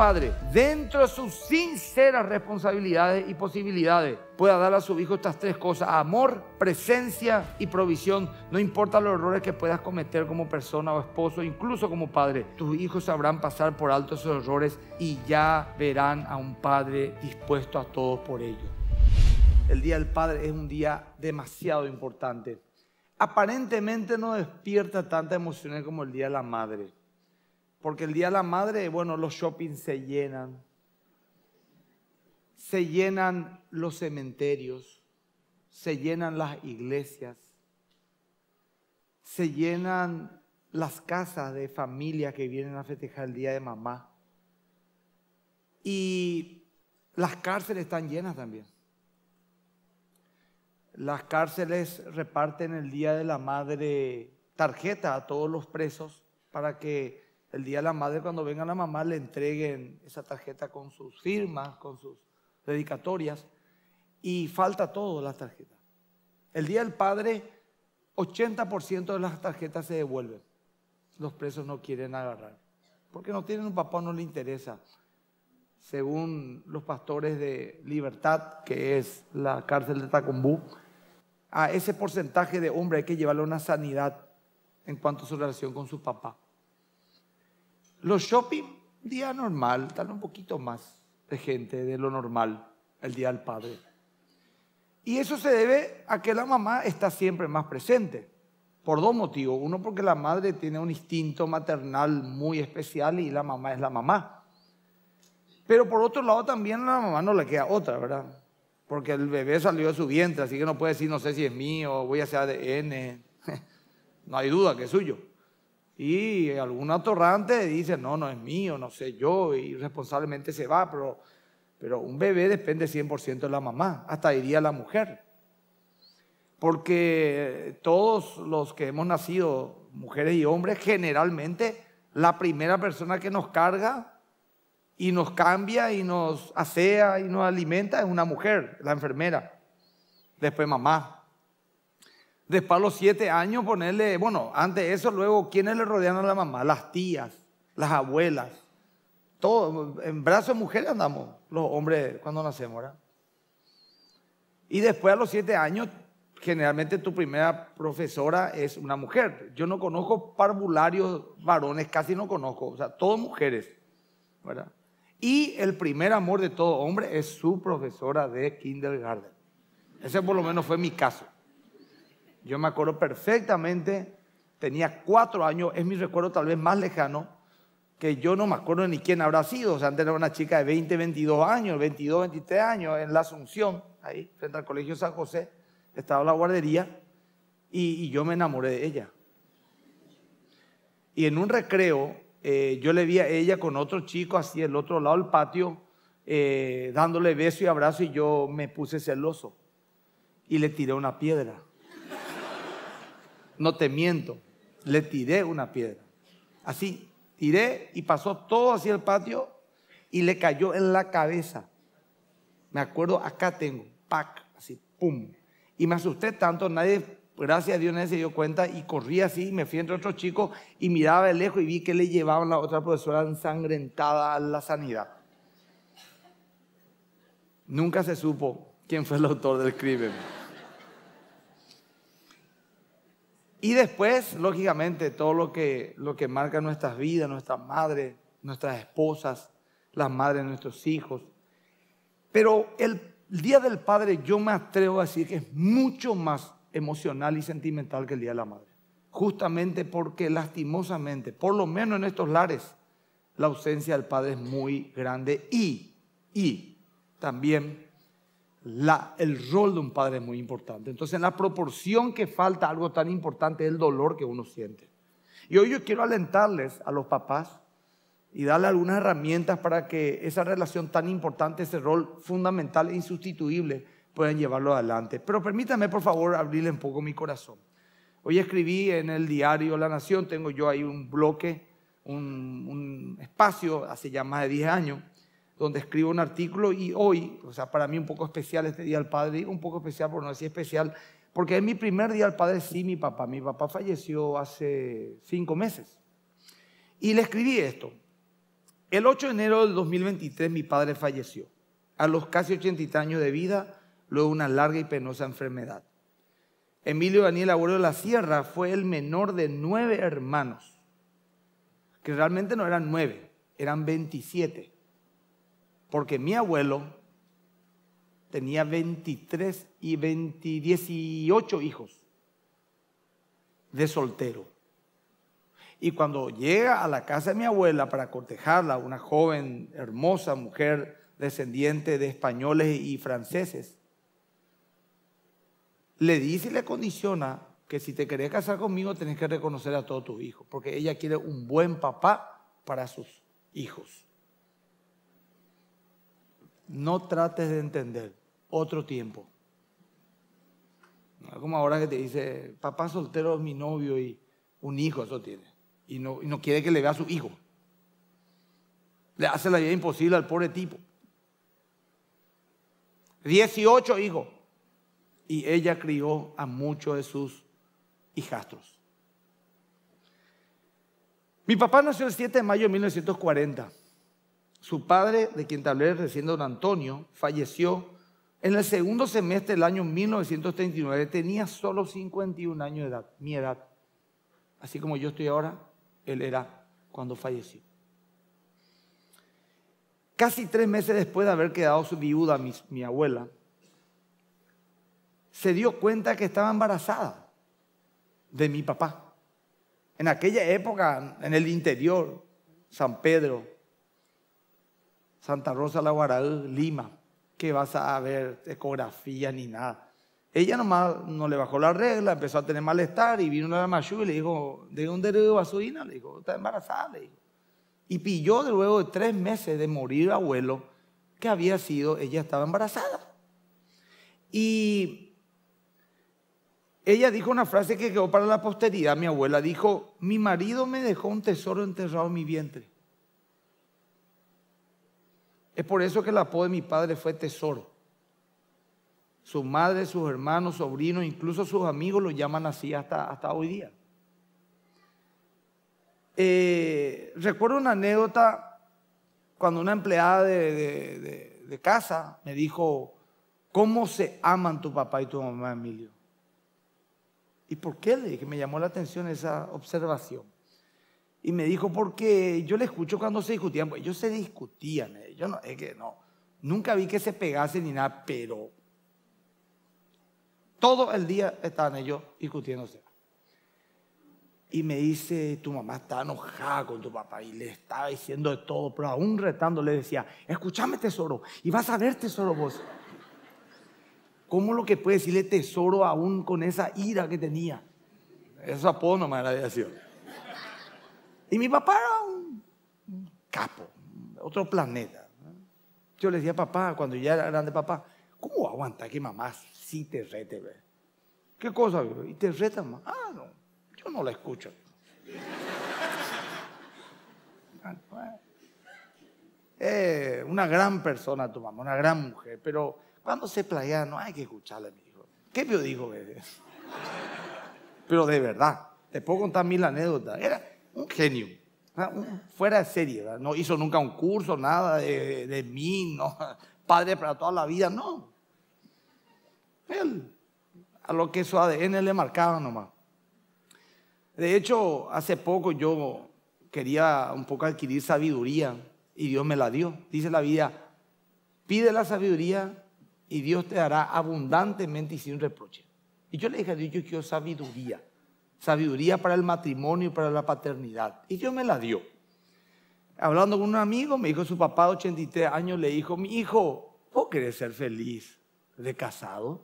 padre, dentro de sus sinceras responsabilidades y posibilidades, pueda dar a su hijo estas tres cosas, amor, presencia y provisión. No importa los errores que puedas cometer como persona o esposo, incluso como padre, tus hijos sabrán pasar por altos errores y ya verán a un padre dispuesto a todo por ellos. El Día del Padre es un día demasiado importante. Aparentemente no despierta tanta emoción como el Día de la Madre porque el Día de la Madre, bueno, los shoppings se llenan. Se llenan los cementerios, se llenan las iglesias, se llenan las casas de familia que vienen a festejar el Día de Mamá. Y las cárceles están llenas también. Las cárceles reparten el Día de la Madre tarjeta a todos los presos para que el Día de la Madre, cuando venga la mamá, le entreguen esa tarjeta con sus firmas, con sus dedicatorias. Y falta todo las tarjetas. El Día del Padre, 80% de las tarjetas se devuelven. Los presos no quieren agarrar. Porque no tienen un papá, no le interesa. Según los pastores de Libertad, que es la cárcel de Tacumbú, a ese porcentaje de hombre hay que llevarle una sanidad en cuanto a su relación con su papá. Los shopping, día normal, tal un poquito más de gente de lo normal, el día del padre. Y eso se debe a que la mamá está siempre más presente, por dos motivos. Uno, porque la madre tiene un instinto maternal muy especial y la mamá es la mamá. Pero por otro lado también a la mamá no le queda otra, ¿verdad? Porque el bebé salió de su vientre, así que no puede decir, no sé si es mío, voy a hacer ADN. no hay duda que es suyo y algún atorrante dice, no, no es mío, no sé yo, y responsablemente se va, pero, pero un bebé depende 100% de la mamá, hasta diría la mujer. Porque todos los que hemos nacido, mujeres y hombres, generalmente la primera persona que nos carga y nos cambia y nos asea y nos alimenta es una mujer, la enfermera, después mamá, Después a los siete años ponerle, bueno, antes de eso, luego, ¿quiénes le rodean a la mamá? Las tías, las abuelas. Todo, en brazos de mujeres andamos los hombres cuando nacemos, ¿verdad? Y después a los siete años, generalmente tu primera profesora es una mujer. Yo no conozco parvularios varones, casi no conozco, o sea, todos mujeres, ¿verdad? Y el primer amor de todo hombre es su profesora de kindergarten. Ese por lo menos fue mi caso. Yo me acuerdo perfectamente, tenía cuatro años, es mi recuerdo tal vez más lejano, que yo no me acuerdo ni quién habrá sido. O sea, antes era una chica de 20, 22 años, 22, 23 años, en la Asunción, ahí, frente al Colegio San José, estaba la guardería, y, yo me enamoré de ella. Y en un recreo, eh, yo le vi a ella con otro chico así, el otro lado del patio, eh, dándole beso y abrazo, y yo me puse celoso. Y le tiré una piedra no te miento, le tiré una piedra. Así, tiré y pasó todo hacia el patio y le cayó en la cabeza. Me acuerdo, acá tengo, pac, así, pum. Y me asusté tanto, nadie, gracias a Dios, nadie se dio cuenta y corrí así, me fui entre otros chicos y miraba de lejos y vi que le llevaban la otra profesora ensangrentada a la sanidad. Nunca se supo quién fue el autor del crimen. Y después, lógicamente, todo lo que, lo que marca nuestras vidas, nuestras madres, nuestras esposas, las madres de nuestros hijos. Pero el Día del Padre yo me atrevo a decir que es mucho más emocional y sentimental que el Día de la Madre. Justamente porque lastimosamente, por lo menos en estos lares, la ausencia del Padre es muy grande y, y también el rol de un padre es muy importante. Entonces, en la proporción que falta algo tan importante es el dolor que uno siente. Y hoy yo quiero alentarles a los papás y darle algunas herramientas para que esa relación tan importante, ese rol fundamental e insustituible, puedan llevarlo adelante. Pero permítanme, por favor, abrirle un poco mi corazón. Hoy escribí en el diario La Nación, tengo yo ahí un bloque, un, un espacio hace ya más de 10 años, donde escribo un artículo y hoy, o sea, para mí un poco especial este Día del Padre, un poco especial por no decir especial, porque es mi primer Día del Padre sin sí, mi papá. Mi papá falleció hace cinco meses. Y le escribí esto. El 8 de enero del 2023 mi padre falleció, a los casi 80 años de vida, luego una larga y penosa enfermedad. Emilio Daniel Aguero de la Sierra fue el menor de nueve hermanos, que realmente no eran nueve, eran 27. Porque mi abuelo tenía 23 y 28 hijos de soltero. Y cuando llega a la casa de mi abuela para cortejarla, una joven, hermosa mujer descendiente de españoles y franceses, le dice y le condiciona que si te querés casar conmigo tenés que reconocer a todos tus hijos, porque ella quiere un buen papá para sus hijos no trates de entender otro tiempo. como ahora que te dice, papá soltero es mi novio y un hijo, eso tiene. Y no, y no quiere que le vea a su hijo. Le hace la vida imposible al pobre tipo. 18 hijos. Y ella crió a muchos de sus hijastros. Mi papá nació el 7 de mayo de 1940. Su padre, de quien te hablé recién, don Antonio, falleció en el segundo semestre del año 1939. Tenía solo 51 años de edad, mi edad. Así como yo estoy ahora, él era cuando falleció. Casi tres meses después de haber quedado su viuda, mi abuela, se dio cuenta que estaba embarazada de mi papá. En aquella época, en el interior, San Pedro, Santa Rosa, La Guaraú, Lima, que vas a ver ecografía ni nada. Ella nomás no le bajó la regla, empezó a tener malestar y vino la Mayú y le dijo, de un de vasoína, le dijo, está embarazada, Y pilló de luego de tres meses de morir abuelo que había sido, ella estaba embarazada. Y ella dijo una frase que quedó para la posteridad, mi abuela dijo, mi marido me dejó un tesoro enterrado en mi vientre. Es por eso que el apodo de mi padre fue tesoro. Su madre, sus hermanos, sobrinos, incluso sus amigos lo llaman así hasta, hasta hoy día. Eh, recuerdo una anécdota cuando una empleada de, casa me dijo, ¿cómo se aman tu papá y tu mamá, Emilio? ¿Y por qué? Le me llamó la atención esa observación. Y me dijo, porque yo le escucho cuando se discutían. Pues ellos se discutían. Eh, yo no, es que no. Nunca vi que se pegase ni nada, pero todo el día estaban ellos discutiéndose. Y me dice, tu mamá está enojada con tu papá y le estaba diciendo de todo, pero aún retando le decía, escúchame tesoro, y vas a ver tesoro vos. ¿Cómo lo que puede decirle tesoro aún con esa ira que tenía? Esa apodo nomás la de y mi papá era un capo, otro planeta. Yo le decía a papá, cuando ya era grande papá, ¿cómo aguanta que mamá sí te rete? ¿Qué cosa? Y te reta mamá? Ah, no, yo no la escucho. Ah, eh, una gran persona tu mamá, una gran mujer, pero cuando se playa no hay que escucharla, mi hijo. ¿Qué me dijo? pero de verdad, te puedo contar mil anécdotas. Era, Ah, un genio. Fuera de serie, no hizo nunca un curso, nada de, mí, no, padre para toda la vida, no. Él, a lo que su ADN le marcaba nomás. De hecho, hace poco yo quería un poco adquirir sabiduría y Dios me la dio. Dice la vida, pide la sabiduría y Dios te dará abundantemente y sin reproche. Y yo le dije a Dios, yo quiero sabiduría sabiduría para el matrimonio y para la paternidad. Y Dios me la dio. Hablando con un amigo, me dijo su papá de 83 años, le dijo, mi hijo, ¿vos querés ser feliz de casado?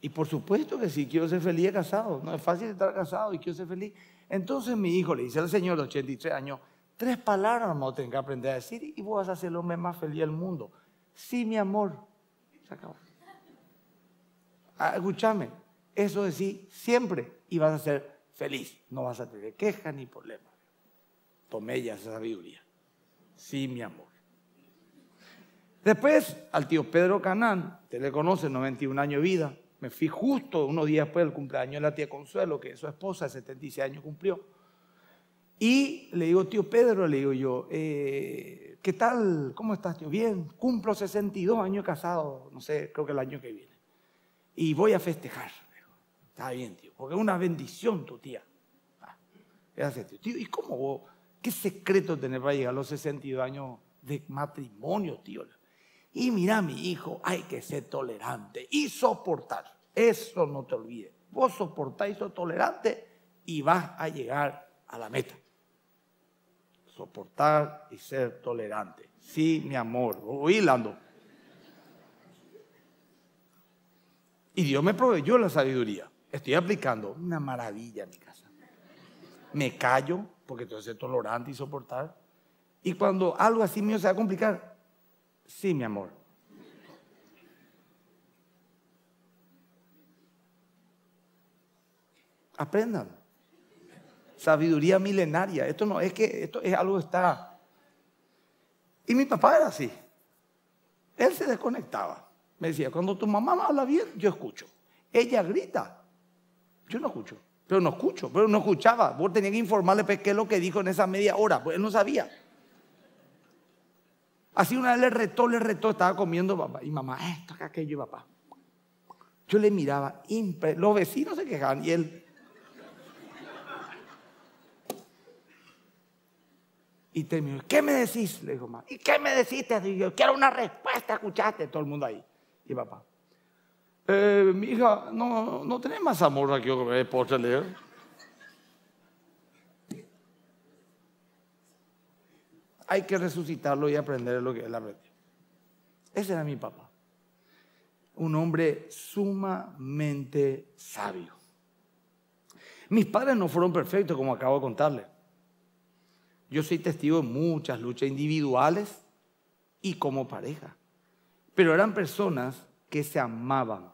Y por supuesto que sí, quiero ser feliz de casado. No es fácil estar casado y quiero ser feliz. Entonces mi hijo le dice al señor de 83 años, tres palabras vamos tengo que aprender a decir y vos vas a ser el hombre más feliz del mundo. Sí, mi amor. Se acabó. Ah, escúchame, eso es sí siempre y vas a ser feliz. No vas a tener queja ni problemas. Tomé ya esa sabiduría. Sí, mi amor. Después, al tío Pedro Canán, te le conoce, 91 años de vida. Me fui justo unos días después del cumpleaños de la tía Consuelo, que es su esposa, 76 años cumplió. Y le digo, tío Pedro, le digo yo, eh, ¿qué tal? ¿Cómo estás, tío? Bien, cumplo 62 años casado, no sé, creo que el año que viene. Y voy a festejar. Está bien, tío, porque es una bendición tu tía. Ah, gracias, tío. ¿Y cómo vos? ¿Qué secreto tener para llegar a los 62 años de matrimonio, tío? Y mira, mi hijo, hay que ser tolerante y soportar. Eso no te olvides. Vos soportáis, sos tolerante y vas a llegar a la meta. Soportar y ser tolerante. Sí, mi amor. Oí, Lando. Y Dios me proveyó la sabiduría. Estoy aplicando una maravilla en mi casa. Me callo porque tengo que ser tolerante y soportar. Y cuando algo así mío se va a complicar, sí, mi amor. Aprendan. Sabiduría milenaria. Esto no es que esto es algo que está. Y mi papá era así. Él se desconectaba. Me decía, cuando tu mamá habla bien, yo escucho. Ella grita, yo no escucho, pero no escucho, pero no escuchaba. Vos tenías que informarle pues, qué es lo que dijo en esa media hora, pues él no sabía. Así una vez le retó, le retó, estaba comiendo papá y mamá, ah, esto, aquello y papá. Yo le miraba, los vecinos se quejaban y él. Y terminó, ¿qué me decís? Le dijo mamá, ¿y qué me decís? Y yo, quiero una respuesta, escuchaste, todo el mundo ahí. Y papá, eh, mi hija, no, tenés más amor que eh, yo que leer. Hay que resucitarlo y aprender lo que es la aprendió. Ese era mi papá. Un hombre sumamente sabio. Mis padres no fueron perfectos, como acabo de contarles. Yo soy testigo de muchas luchas individuales y como pareja. Pero eran personas que se amaban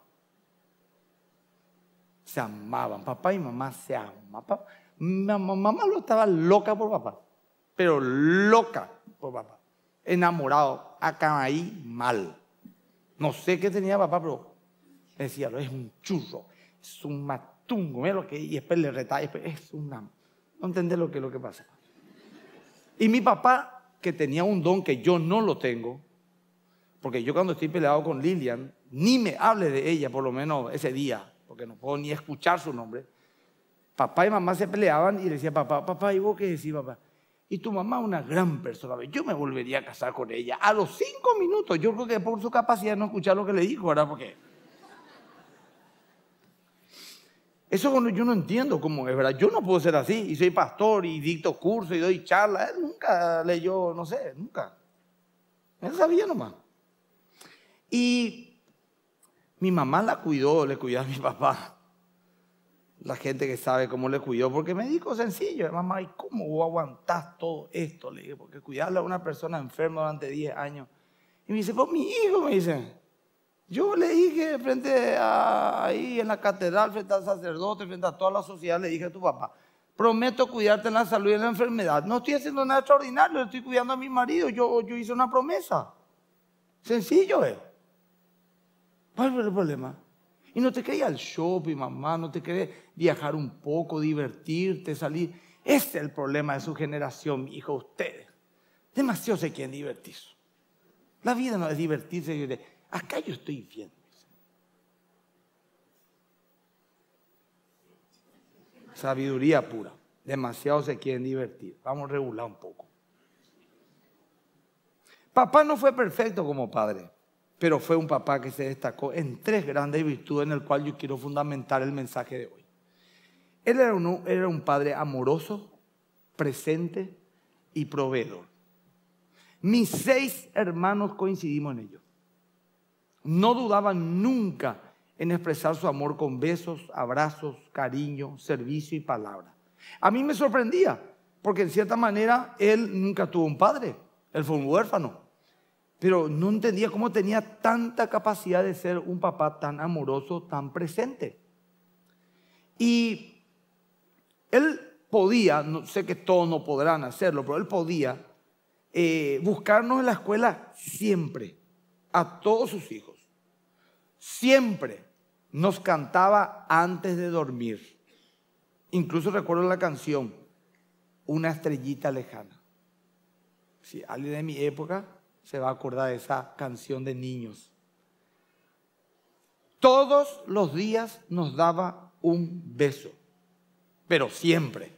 se amaban, papá y mamá se amaban. Mamá lo estaba loca por papá, pero loca por papá. Enamorado, acá ahí mal. No sé qué tenía papá, pero decía, es un churro, es un matungo, mira lo que, y después le retaba, es No entendés lo que, lo que pasa. Y mi papá, que tenía un don que yo no lo tengo, porque yo cuando estoy peleado con Lilian, ni me hable de ella, por lo menos ese día, porque no puedo ni escuchar su nombre, papá y mamá se peleaban y le decía, papá, papá, ¿y vos qué decís, papá? Y tu mamá una gran persona, yo me volvería a casar con ella. A los cinco minutos, yo creo que por su capacidad no escuchar lo que le dijo, ¿verdad? Porque... Eso bueno, yo no entiendo cómo es, ¿verdad? Yo no puedo ser así, y soy pastor, y dicto cursos, y doy charlas, él ¿eh? nunca leyó, no sé, nunca. Él sabía nomás. Y mi mamá la cuidó, le cuidó a mi papá. La gente que sabe cómo le cuidó, porque me dijo sencillo, mamá, ¿y cómo aguantás todo esto? Le dije, porque cuidarle a una persona enferma durante 10 años. Y me dice, pues mi hijo, me dice. Yo le dije frente a ahí en la catedral, frente al sacerdote, frente a toda la sociedad, le dije a tu papá, prometo cuidarte en la salud y en la enfermedad. No estoy haciendo nada extraordinario, estoy cuidando a mi marido, yo, yo hice una promesa. Sencillo es. ¿Cuál fue el problema? Y no te quería al shopping, mamá, no te quería viajar un poco, divertirte, salir. Este es el problema de su generación, mi hijo, ustedes. Demasiado se quieren divertir. La vida no es divertirse. Acá yo estoy bien. Sabiduría pura. Demasiado se quieren divertir. Vamos a regular un poco. Papá no fue perfecto como padre pero fue un papá que se destacó en tres grandes virtudes en el cual yo quiero fundamentar el mensaje de hoy. Él era un, era un padre amoroso, presente y proveedor. Mis seis hermanos coincidimos en ello. No dudaban nunca en expresar su amor con besos, abrazos, cariño, servicio y palabra. A mí me sorprendía, porque en cierta manera él nunca tuvo un padre, él fue un huérfano pero no entendía cómo tenía tanta capacidad de ser un papá tan amoroso, tan presente. Y él podía, no, sé que todos no podrán hacerlo, pero él podía eh, buscarnos en la escuela siempre, a todos sus hijos. Siempre nos cantaba antes de dormir. Incluso recuerdo la canción, Una estrellita lejana. alguien de mi época se va a acordar de esa canción de niños. Todos los días nos daba un beso, pero siempre.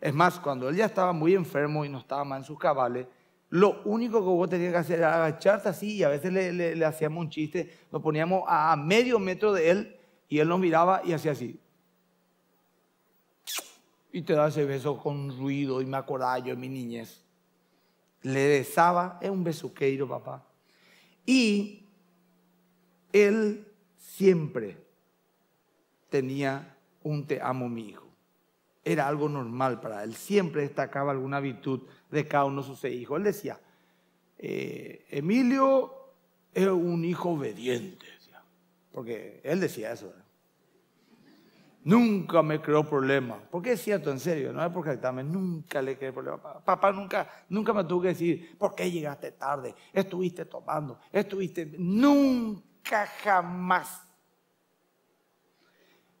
Es más, cuando él ya estaba muy enfermo y no estaba más en sus cabales, lo único que vos tenías que hacer era agacharte así y a veces le, hacíamos un chiste, nos poníamos a medio metro de él y él nos miraba y hacía así. Y te da ese beso con ruido y me acordaba yo de mi niñez le besaba, es un besuqueiro, papá. y él siempre tenía un te amo, mi hijo. Era algo normal para él. Siempre destacaba alguna virtud de cada uno de sus hijos. Él decía, eh, Emilio es un hijo obediente. Porque él decía eso. Nunca me creó ¿Por Porque es cierto, en serio, no es porque también nunca le creé problema. Papá nunca, nunca me tuvo que decir, ¿por qué llegaste tarde? Estuviste tomando, estuviste... Nunca jamás.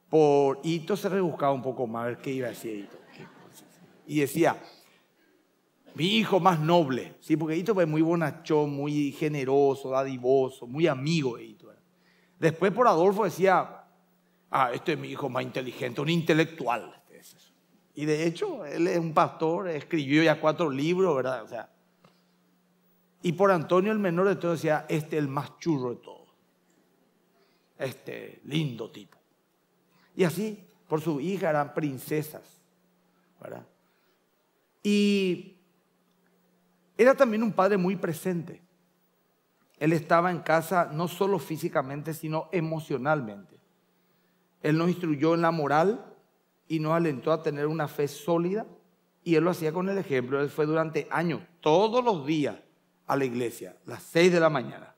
Por Hito se rebuscaba un poco más, a ver qué iba a decir Hito. Y decía, mi hijo más noble, ¿sí? porque Hito fue muy bonachón, muy generoso, dadivoso, muy amigo de Hito. Después por Adolfo decía, Ah, este es mi hijo más inteligente, un intelectual. Y de hecho, él es un pastor, escribió ya cuatro libros, ¿verdad? O sea, y por Antonio el menor de todos decía, este es el más churro de todos. Este lindo tipo. Y así, por su hija eran princesas, ¿verdad? Y era también un padre muy presente. Él estaba en casa no solo físicamente, sino emocionalmente. Él nos instruyó en la moral y nos alentó a tener una fe sólida. Y él lo hacía con el ejemplo. Él fue durante años, todos los días, a la iglesia, las 6 de la mañana.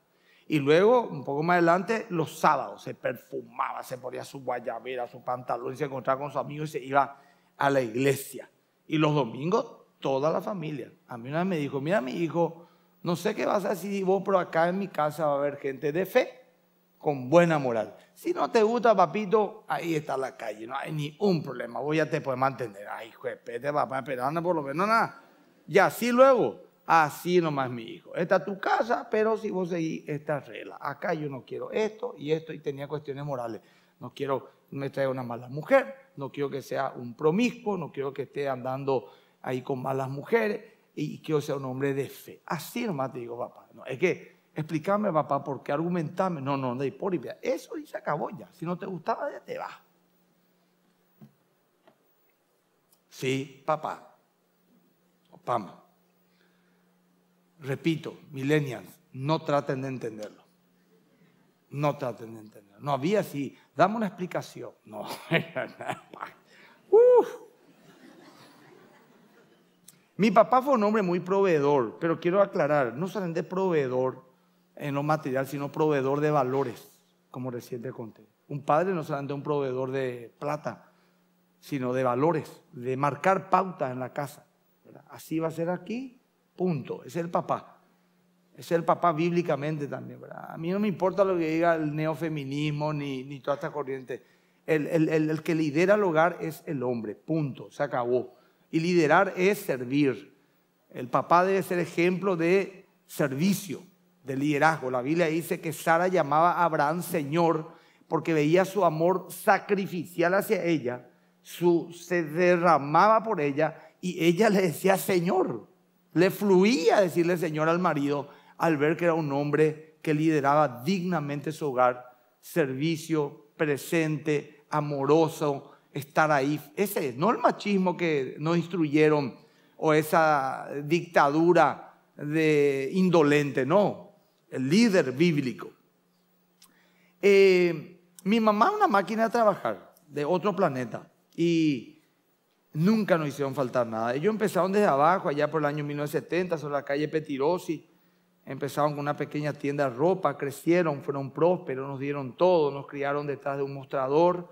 Y luego, un poco más adelante, los sábados, se perfumaba, se ponía su guayabera, su pantalón, y se encontraba con sus amigos y se iba a la iglesia. Y los domingos, toda la familia. A mí una vez me dijo, mira mi hijo, no sé qué vas a decir vos, pero acá en mi casa va a haber gente de fe con buena moral. Si no te gusta, papito, ahí está la calle, no hay ni un problema, vos ya te puedes mantener. Ay, hijo de pete, este papá, esperando por lo menos nada. Y así luego, así nomás mi hijo. Esta es tu casa, pero si vos seguís esta regla. Acá yo no quiero esto y esto, y tenía cuestiones morales. No quiero me traiga una mala mujer, no quiero que sea un promiscuo, no quiero que esté andando ahí con malas mujeres y quiero ser un hombre de fe. Así nomás te digo, papá. No, es que explícame, papá, porque argumentame No, no, no hay Eso y se acabó ya. Si no te gustaba, ya te vas. Sí, papá. Vamos. Repito, millennials, no traten de entenderlo. No traten de entenderlo. No había así, dame una explicación. No. Mi papá fue un hombre muy proveedor, pero quiero aclarar, no de proveedor, en lo material, sino proveedor de valores, como recién te conté. Un padre no solamente un proveedor de plata, sino de valores, de marcar pautas en la casa. Así va a ser aquí, punto. Es el papá. Es el papá bíblicamente también. A mí no me importa lo que diga el neofeminismo ni, ni toda esta corriente. El, el que lidera el hogar es el hombre, punto, se acabó. Y liderar es servir. El papá debe ser ejemplo de servicio, de liderazgo. La Biblia dice que Sara llamaba a Abraham Señor porque veía su amor sacrificial hacia ella, su, se derramaba por ella y ella le decía Señor. Le fluía decirle Señor al marido al ver que era un hombre que lideraba dignamente su hogar, servicio, presente, amoroso, estar ahí. Ese es, no el machismo que nos instruyeron o esa dictadura de indolente, no el líder bíblico. Eh, mi mamá una máquina de trabajar de otro planeta y nunca nos hicieron faltar nada. Ellos empezaron desde abajo, allá por el año 1970, sobre la calle Petirosi. Empezaron con una pequeña tienda de ropa, crecieron, fueron prósperos, nos dieron todo, nos criaron detrás de un mostrador.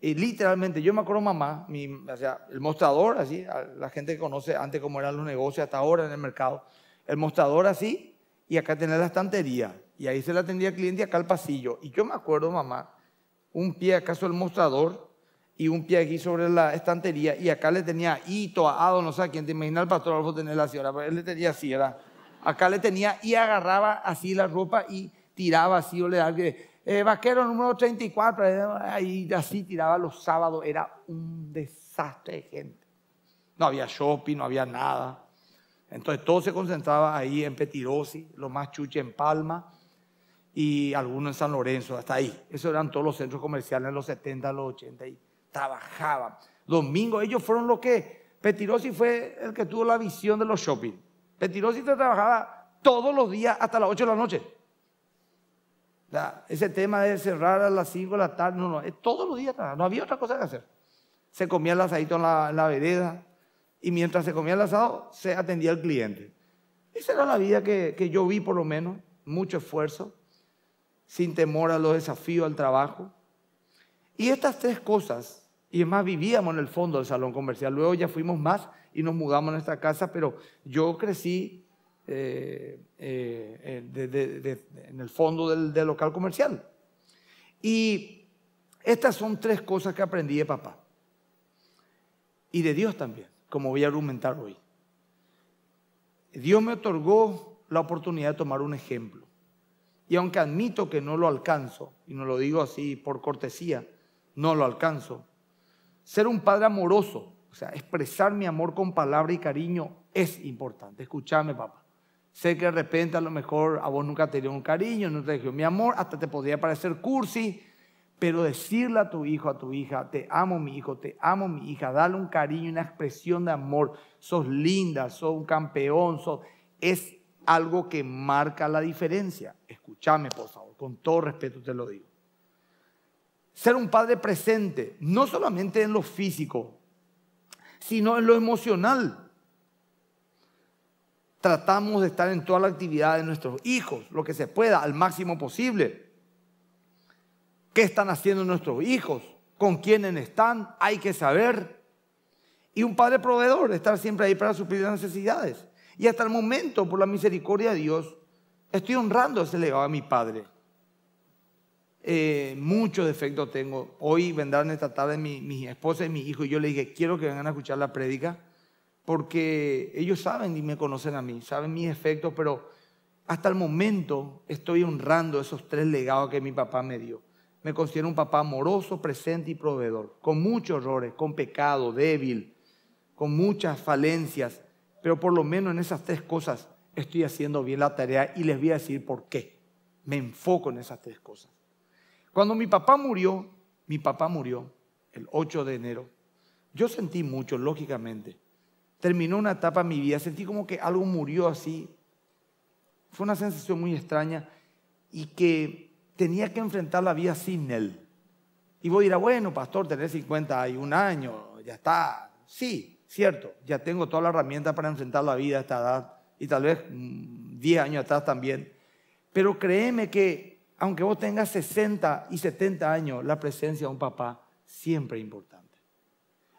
Y literalmente, yo me acuerdo mamá, o sea, el mostrador así, la gente que conoce antes cómo eran los negocios hasta ahora en el mercado, el mostrador así, y acá tenía la estantería. Y ahí se la atendía el cliente acá el pasillo. Y yo me acuerdo, mamá, un pie acaso el mostrador y un pie aquí sobre la estantería y acá le tenía hito, a no sé quién, te imaginas el pastor Alfonso tener la señora, pero él le tenía así, Acá le tenía y agarraba así la ropa y tiraba así o le daba eh, vaquero número 34, y eh, así tiraba los sábados, era un desastre de gente. No había shopping, no había nada. Entonces todo se concentraba ahí en Petirosi, los más chuches en Palma y algunos en San Lorenzo, hasta ahí. Esos eran todos los centros comerciales en los 70, los 80 y trabajaban. Domingo, ellos fueron los que, Petirosi fue el que tuvo la visión de los shopping. Petirosi trabajaba todos los días hasta las 8 de la noche. ese tema de cerrar a las 5 de la tarde, no, no, todos los días, no había otra cosa que hacer. Se comía el asadito la, en la vereda, y mientras se comía el asado, se atendía al cliente. Esa era la vida que, yo vi, por lo menos, mucho esfuerzo, sin temor a los desafíos, al trabajo. Y estas tres cosas, y es más, vivíamos en el fondo del salón comercial. Luego ya fuimos más y nos mudamos a nuestra casa, pero yo crecí eh, eh, en el fondo del local comercial. Y estas son tres cosas que aprendí de papá y de Dios también como voy a argumentar hoy. Dios me otorgó la oportunidad de tomar un ejemplo. Y aunque admito que no lo alcanzo, y no lo digo así por cortesía, no lo alcanzo, ser un padre amoroso, o sea, expresar mi amor con palabra y cariño es importante. Escúchame, papá. Sé que de repente a lo mejor a vos nunca te dio un cariño, no te dio mi amor, hasta te podría parecer cursi, pero decirle a tu hijo, a tu hija, te amo mi hijo, te amo mi hija, dale un cariño, una expresión de amor, sos linda, sos un campeón, es algo que marca la diferencia. Escúchame, por favor, con todo respeto te lo digo. Ser un padre presente, no solamente en lo físico, sino en lo emocional. Tratamos de estar en toda la actividad de nuestros hijos, lo que se pueda, al máximo posible qué están haciendo nuestros hijos, con quiénes están, hay que saber. Y un padre proveedor, estar siempre ahí para suplir las necesidades. Y hasta el momento, por la misericordia de Dios, estoy honrando ese legado a mi padre. Eh, muchos defectos tengo. Hoy vendrán esta tarde mi, esposa y mi hijo y yo le dije, quiero que vengan a escuchar la prédica porque ellos saben y me conocen a mí, saben mis defectos, pero hasta el momento estoy honrando esos tres legados que mi papá me dio me considero un papá amoroso, presente y proveedor, con muchos errores, con pecado, débil, con muchas falencias, pero por lo menos en esas tres cosas estoy haciendo bien la tarea y les voy a decir por qué. Me enfoco en esas tres cosas. Cuando mi papá murió, mi papá murió el 8 de enero, yo sentí mucho, lógicamente. Terminó una etapa en mi vida, sentí como que algo murió así. Fue una sensación muy extraña y que tenía que enfrentar la vida sin él. Y vos dirás, bueno, pastor, tenés 51 años, ya está. Sí, cierto, ya tengo toda la herramienta para enfrentar la vida a esta edad y tal vez 10 mm, años atrás también. Pero créeme que aunque vos tengas 60 y 70 años, la presencia de un papá siempre es importante.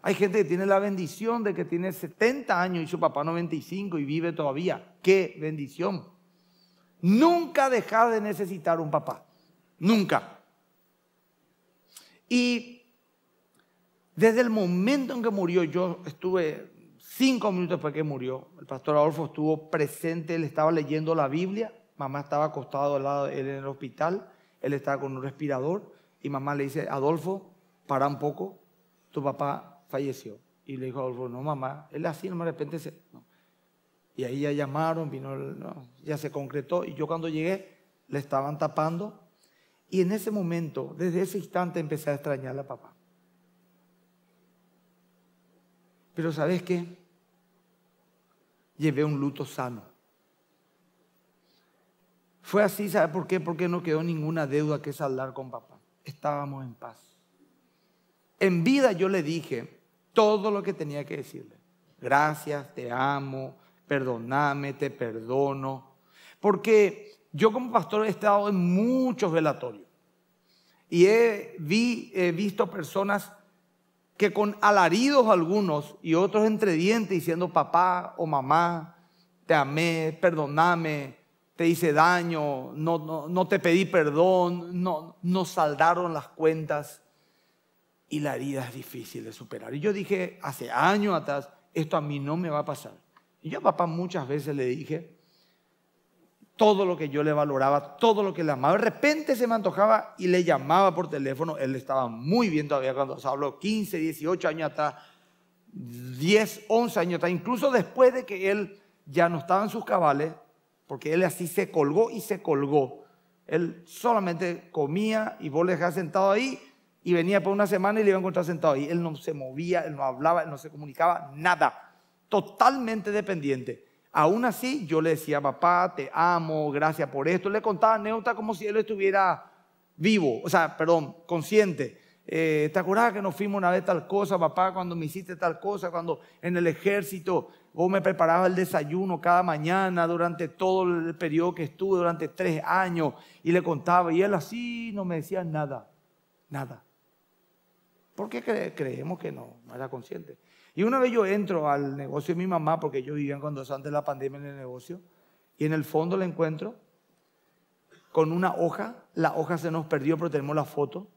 Hay gente que tiene la bendición de que tiene 70 años y su papá 95 y vive todavía. ¡Qué bendición! Nunca dejar de necesitar un papá. Nunca. Y desde el momento en que murió, yo estuve cinco minutos después que murió, el pastor Adolfo estuvo presente, él estaba leyendo la Biblia, mamá estaba acostado al lado de él en el hospital, él estaba con un respirador y mamá le dice, Adolfo, para un poco, tu papá falleció. Y le dijo Adolfo, no mamá, él así, de repente se... Y ahí ya llamaron, vino, ya se concretó. Y yo cuando llegué, le estaban tapando y en ese momento, desde ese instante, empecé a extrañar a papá. Pero ¿sabes qué? Llevé un luto sano. Fue así, ¿sabes por qué? Porque no quedó ninguna deuda que saldar con papá. Estábamos en paz. En vida yo le dije todo lo que tenía que decirle. Gracias, te amo, perdóname, te perdono. Porque yo como pastor he estado en muchos velatorios y he, vi, he visto personas que con alaridos algunos y otros entre dientes diciendo papá o mamá, te amé, perdóname, te hice daño, no, no, te pedí perdón, no, no saldaron las cuentas y la herida es difícil de superar. Y yo dije hace años atrás, esto a mí no me va a pasar. Y yo a papá muchas veces le dije, todo lo que yo le valoraba, todo lo que le amaba. De repente se me antojaba y le llamaba por teléfono. Él estaba muy bien todavía cuando se habló, 15, 18 años atrás, 10, 11 años atrás, incluso después de que él ya no estaba en sus cabales, porque él así se colgó y se colgó. Él solamente comía y vos le dejás sentado ahí y venía por una semana y le iba a encontrar sentado ahí. Él no se movía, él no hablaba, él no se comunicaba, nada. Totalmente dependiente. Aún así, yo le decía, papá, te amo, gracias por esto. Le contaba anécdotas como si él estuviera vivo, o sea, perdón, consciente. Eh, ¿Te acordás que nos fuimos una vez tal cosa, papá, cuando me hiciste tal cosa, cuando en el ejército vos me preparabas el desayuno cada mañana durante todo el periodo que estuve, durante tres años, y le contaba, y él así no me decía nada, nada. ¿Por qué creemos que no, no era consciente? Y una vez yo entro al negocio de mi mamá, porque yo vivían cuando dos antes de la pandemia en el negocio, y en el fondo la encuentro con una hoja, la hoja se nos perdió, pero tenemos la foto,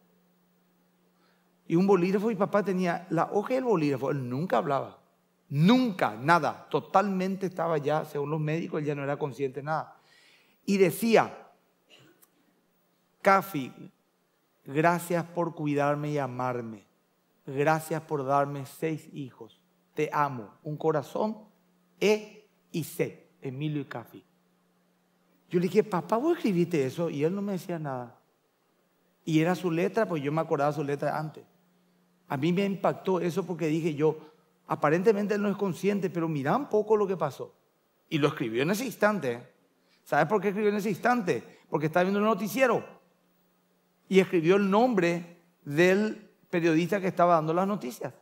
y un bolígrafo, y papá tenía la hoja y el bolígrafo, él nunca hablaba, nunca, nada, totalmente estaba ya, según los médicos, él ya no era consciente de nada. Y decía, Cafi, gracias por cuidarme y amarme gracias por darme seis hijos. Te amo. Un corazón, E y C, Emilio y Café. Yo le dije, papá, vos escribiste eso y él no me decía nada. Y era su letra, pues yo me acordaba su letra antes. A mí me impactó eso porque dije yo, aparentemente él no es consciente, pero mira un poco lo que pasó. Y lo escribió en ese instante. ¿eh? ¿Sabes por qué escribió en ese instante? Porque estaba viendo un noticiero. Y escribió el nombre del periodista que estaba dando las noticias.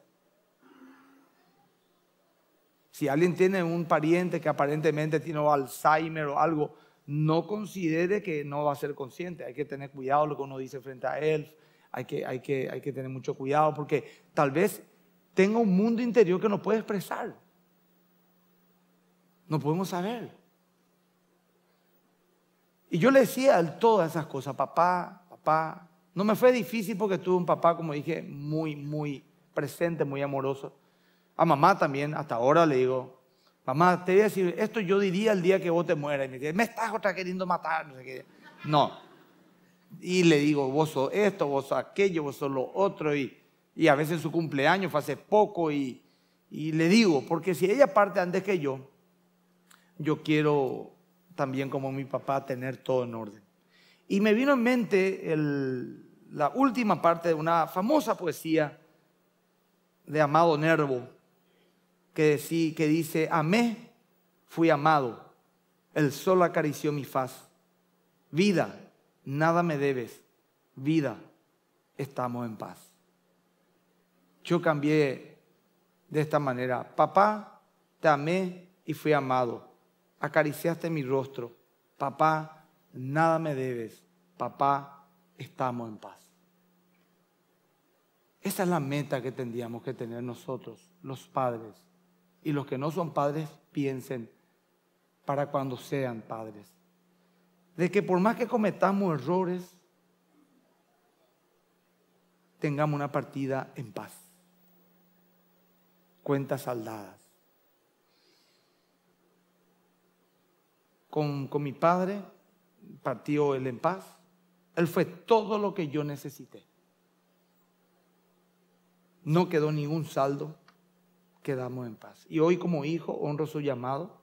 Si alguien tiene un pariente que aparentemente tiene Alzheimer o algo, no considere que no va a ser consciente. Hay que tener cuidado lo que uno dice frente a él. Hay que, hay que, hay que tener mucho cuidado porque tal vez tenga un mundo interior que no puede expresar. No podemos saber. Y yo le decía a todas esas cosas, papá, papá, no me fue difícil porque tuve un papá, como dije, muy, muy presente, muy amoroso. A mamá también, hasta ahora le digo, mamá, te voy a decir, esto yo diría el día que vos te mueras. Y me dice, me estás otra queriendo matar, no sé qué. No. Y le digo, vos sos esto, vos sos aquello, vos sos lo otro. Y, y a veces su cumpleaños fue hace poco y, y le digo, porque si ella parte antes que yo, yo quiero también como mi papá tener todo en orden. Y me vino en mente el, la última parte de una famosa poesía de Amado Nervo, que, dice, amé, fui amado, el sol acarició mi faz, vida, nada me debes, vida, estamos en paz. Yo cambié de esta manera, papá, te amé y fui amado, acariciaste mi rostro, papá, nada me debes, papá, estamos en paz. Esa es la meta que tendríamos que tener nosotros, los padres. Y los que no son padres, piensen para cuando sean padres. De que por más que cometamos errores, tengamos una partida en paz. Cuentas saldadas. Con, con mi padre partió él en paz él fue todo lo que yo necesité. No quedó ningún saldo, quedamos en paz. Y hoy como hijo honro su llamado,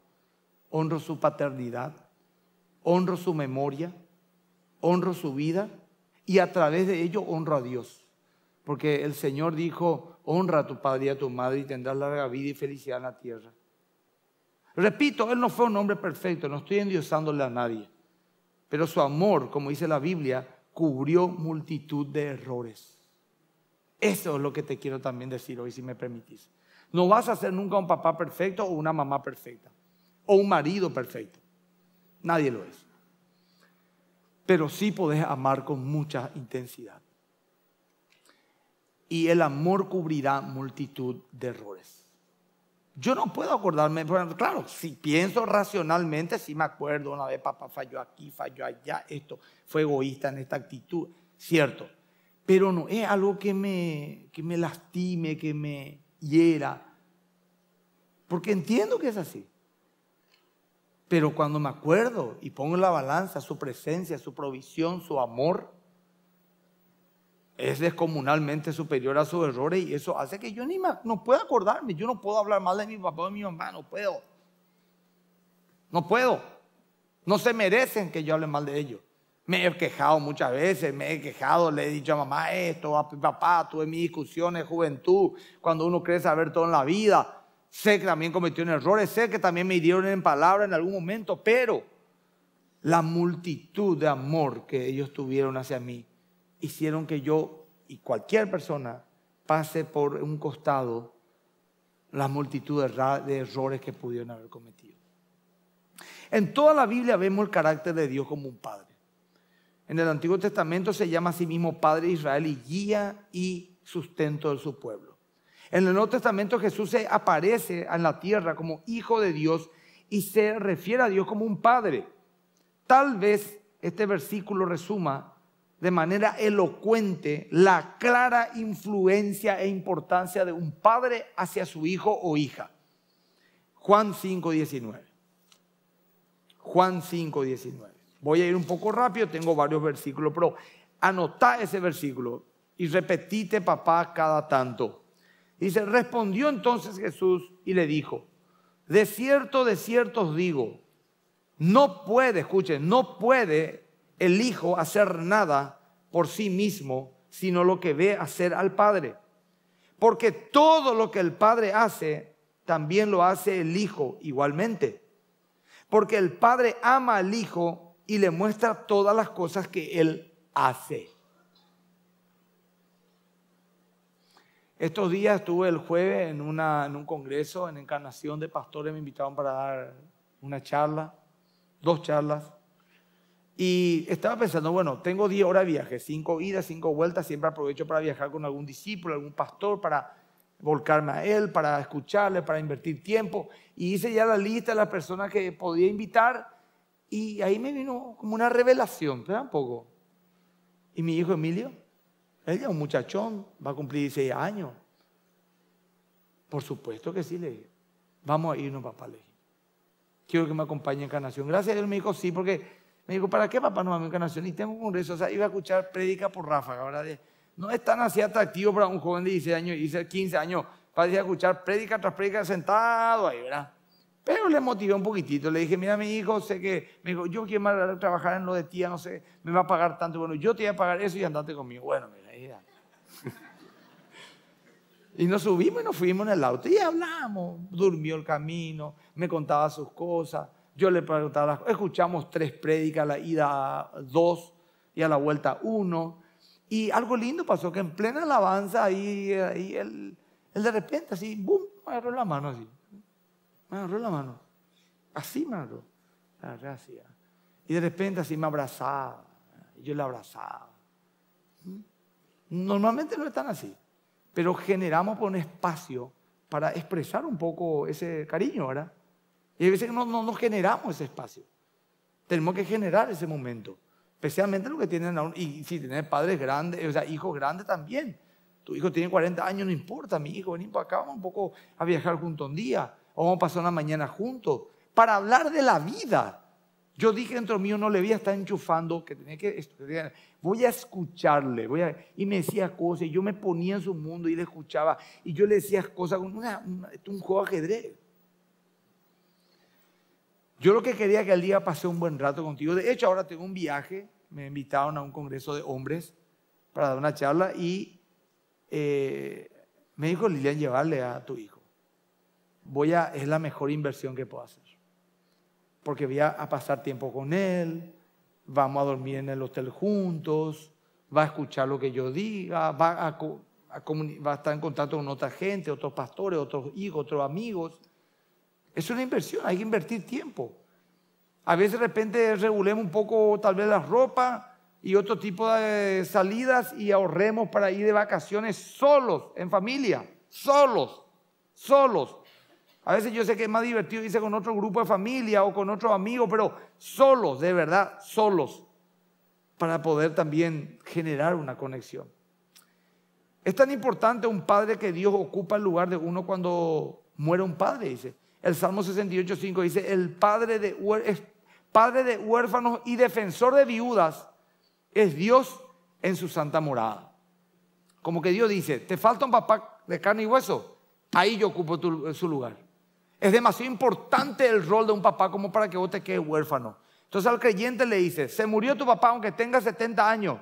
honro su paternidad, honro su memoria, honro su vida y a través de ello honro a Dios. Porque el Señor dijo, honra a tu padre y a tu madre y tendrás larga vida y felicidad en la tierra. Repito, Él no fue un hombre perfecto, no estoy endiosándole a nadie. Pero su amor, como dice la Biblia, cubrió multitud de errores. Eso es lo que te quiero también decir hoy, si me permitís. No vas a ser nunca un papá perfecto o una mamá perfecta o un marido perfecto. Nadie lo es. Pero sí podés amar con mucha intensidad. Y el amor cubrirá multitud de errores. Yo no puedo acordarme, claro, si pienso racionalmente, si me acuerdo, una vez papá falló aquí, falló allá, esto fue egoísta en esta actitud, cierto, pero no es algo que me, que me lastime, que me hiera, porque entiendo que es así. Pero cuando me acuerdo y pongo en la balanza su presencia, su provisión, su amor, es descomunalmente superior a sus errores y eso hace que yo ni más no pueda acordarme, yo no puedo hablar mal de mi papá o de mi mamá, no puedo. No puedo. No se merecen que yo hable mal de ellos. Me he quejado muchas veces, me he quejado, le he dicho a mamá esto, a papá, tuve mis discusiones, juventud, cuando uno cree saber todo en la vida. Sé que también cometió errores, sé que también me hirieron en palabra en algún momento, pero la multitud de amor que ellos tuvieron hacia mí hicieron que yo y cualquier persona pase por un costado la multitud de errores que pudieron haber cometido. En toda la Biblia vemos el carácter de Dios como un padre. En el Antiguo Testamento se llama a sí mismo Padre de Israel y guía y sustento de su pueblo. En el Nuevo Testamento Jesús se aparece en la tierra como hijo de Dios y se refiere a Dios como un padre. Tal vez este versículo resuma de manera elocuente la clara influencia e importancia de un padre hacia su hijo o hija. Juan 5.19. Juan 19. Voy a ir un poco rápido, tengo varios versículos, pero anotá ese versículo y repetite papá cada tanto. Dice, respondió entonces Jesús y le dijo, de cierto, de cierto os digo, no puede, escuchen, no puede el Hijo hacer nada por sí mismo, sino lo que ve hacer al Padre. Porque todo lo que el Padre hace, también lo hace el Hijo igualmente. Porque el Padre ama al Hijo y le muestra todas las cosas que Él hace. Estos días estuve el jueves en, un congreso en Encarnación de Pastores, me invitaban para dar una charla, dos charlas. Y estaba pensando, bueno, tengo 10 horas de viaje, 5 idas, 5 vueltas, siempre aprovecho para viajar con algún discípulo, algún pastor, para volcarme a él, para escucharle, para invertir tiempo. Y hice ya la lista de las personas que podía invitar y ahí me vino como una revelación, pero poco Y mi hijo Emilio, él ya es un muchachón, va a cumplir 16 años. Por supuesto que sí, le dije. Vamos a irnos, papá, le dije. Quiero que me acompañe en Canación. Gracias a Dios me dijo sí, porque me dijo, ¿para qué papá no va a Y tengo un congreso, o sea, iba a escuchar prédica por ráfaga, ¿verdad? No es tan así atractivo para un joven de 16 años, 15 años, para ir a escuchar prédica tras prédica sentado ahí, ¿verdad? Pero le motivé un poquitito, le dije, mira, mi hijo, sé que, me dijo, yo quiero trabajar en lo de tía, no sé, me va a pagar tanto, bueno, yo te voy a pagar eso y andate conmigo. Bueno, mira, ahí ya. Y nos subimos y nos fuimos en el auto y hablamos. Durmió el camino, me contaba sus cosas. Yo le preguntaba, escuchamos tres prédicas, la ida dos y a la vuelta uno. Y algo lindo pasó, que en plena alabanza ahí, él, de repente así, ¡bum! Me agarró la mano así. Me agarró la mano. Así me agarró. ¿eh? Y de repente así me abrazaba. ¿eh? Yo le abrazaba. ¿Mm? Normalmente no están así, pero generamos un espacio para expresar un poco ese cariño, ¿verdad? Y a veces no, no, no generamos ese espacio. Tenemos que generar ese momento. Especialmente lo que tienen Y si tienen padres grandes, o sea, hijos grandes también. Tu hijo tiene 40 años, no importa, mi hijo, venimos acá, vamos un poco a viajar juntos un día. vamos a pasar una mañana juntos. Para hablar de la vida. Yo dije dentro mío, no le voy a estar enchufando, que tenía que Voy a escucharle, voy a, y me decía cosas, y yo me ponía en su mundo y le escuchaba, y yo le decía cosas, una, una, un juego de ajedrez. Yo lo que quería que el día pasé un buen rato contigo. De hecho, ahora tengo un viaje. Me invitaron a un congreso de hombres para dar una charla y eh, me dijo Lilian, llevarle a tu hijo. Voy a, es la mejor inversión que puedo hacer. Porque voy a, pasar tiempo con él, vamos a dormir en el hotel juntos, va a escuchar lo que yo diga, va a, va a estar en contacto con otra gente, otros pastores, otros hijos, otros amigos. Es una inversión, hay que invertir tiempo. A veces de repente regulemos un poco tal vez la ropa y otro tipo de salidas y ahorremos para ir de vacaciones solos, en familia, solos, solos. A veces yo sé que es más divertido irse con otro grupo de familia o con otro amigo, pero solos, de verdad, solos, para poder también generar una conexión. Es tan importante un padre que Dios ocupa el lugar de uno cuando muere un padre, dice. El Salmo 68.5 dice, el padre de, huérfanos y defensor de viudas es Dios en su santa morada. Como que Dios dice, te falta un papá de carne y hueso, ahí yo ocupo su lugar. Es demasiado importante el rol de un papá como para que vos te quedes huérfano. Entonces al creyente le dice, se murió tu papá aunque tenga 70 años.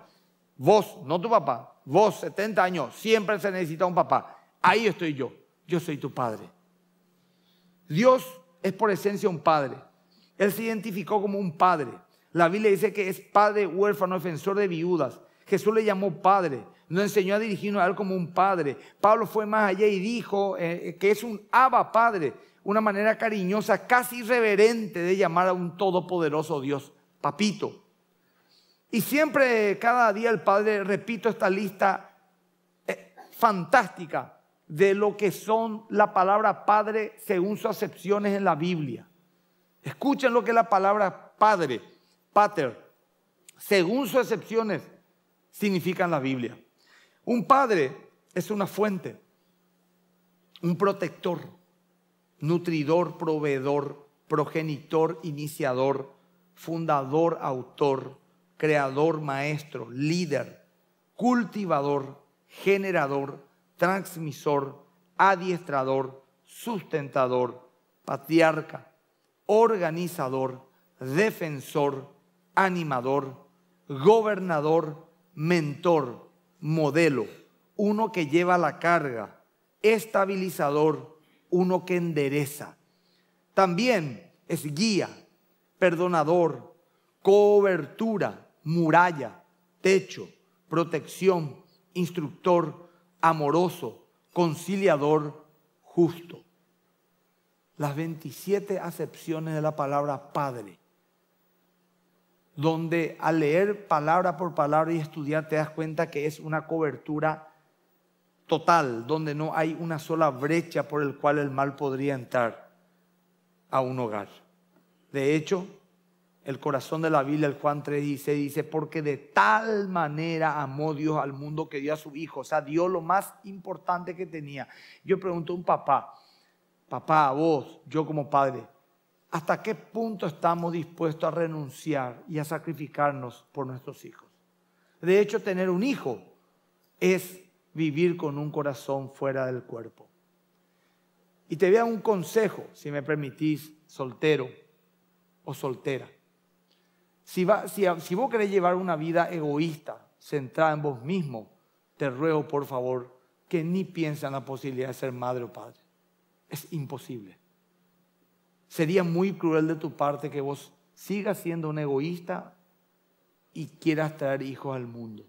Vos, no tu papá, vos 70 años, siempre se necesita un papá. Ahí estoy yo, yo soy tu padre. Dios es por esencia un padre. Él se identificó como un padre. La Biblia dice que es padre huérfano, defensor de viudas. Jesús le llamó padre. Nos enseñó a dirigirnos a él como un padre. Pablo fue más allá y dijo eh, que es un abba padre, una manera cariñosa, casi irreverente de llamar a un todopoderoso Dios, papito. Y siempre, cada día el Padre, repito esta lista eh, fantástica de lo que son la palabra padre según sus acepciones en la Biblia. Escuchen lo que la palabra padre, pater, según sus acepciones, significa en la Biblia. Un padre es una fuente, un protector, nutridor, proveedor, progenitor, iniciador, fundador, autor, creador, maestro, líder, cultivador, generador, transmisor, adiestrador, sustentador, patriarca, organizador, defensor, animador, gobernador, mentor, modelo, uno que lleva la carga, estabilizador, uno que endereza. También es guía, perdonador, cobertura, muralla, techo, protección, instructor, amoroso, conciliador, justo. Las 27 acepciones de la palabra Padre, donde al leer palabra por palabra y estudiar te das cuenta que es una cobertura total, donde no hay una sola brecha por el cual el mal podría entrar a un hogar. De hecho, el corazón de la Biblia, el Juan 3 dice, dice, porque de tal manera amó Dios al mundo que dio a su hijo, o sea, dio lo más importante que tenía. Yo pregunto a un papá, papá, vos, yo como padre, ¿hasta qué punto estamos dispuestos a renunciar y a sacrificarnos por nuestros hijos? De hecho, tener un hijo es vivir con un corazón fuera del cuerpo. Y te voy a un consejo, si me permitís, soltero o soltera. Si, vos querés llevar una vida egoísta, centrada en vos mismo, te ruego por favor que ni pienses en la posibilidad de ser madre o padre. Es imposible. Sería muy cruel de tu parte que vos sigas siendo un egoísta y quieras traer hijos al mundo.